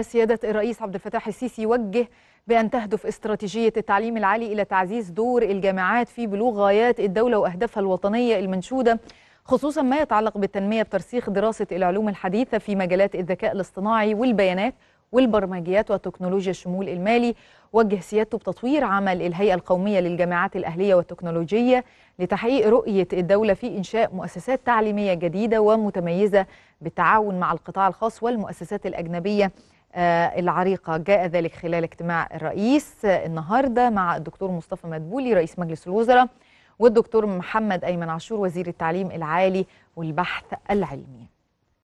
سيادة الرئيس عبد الفتاح السيسي وجه بأن تهدف استراتيجية التعليم العالي إلى تعزيز دور الجامعات في بلوغ غايات الدولة وأهدافها الوطنية المنشودة خصوصا ما يتعلق بالتنمية بترسيخ دراسة العلوم الحديثة في مجالات الذكاء الاصطناعي والبيانات والبرمجيات وتكنولوجيا الشمول المالي وجه سيادته بتطوير عمل الهيئة القومية للجامعات الأهلية والتكنولوجية لتحقيق رؤية الدولة في إنشاء مؤسسات تعليمية جديدة ومتميزة بالتعاون مع القطاع الخاص والمؤسسات الأجنبية آه، العريقة جاء ذلك خلال اجتماع الرئيس النهاردة مع الدكتور مصطفى مدبولي رئيس مجلس الوزراء والدكتور محمد أيمن عاشور وزير التعليم العالي والبحث العلمي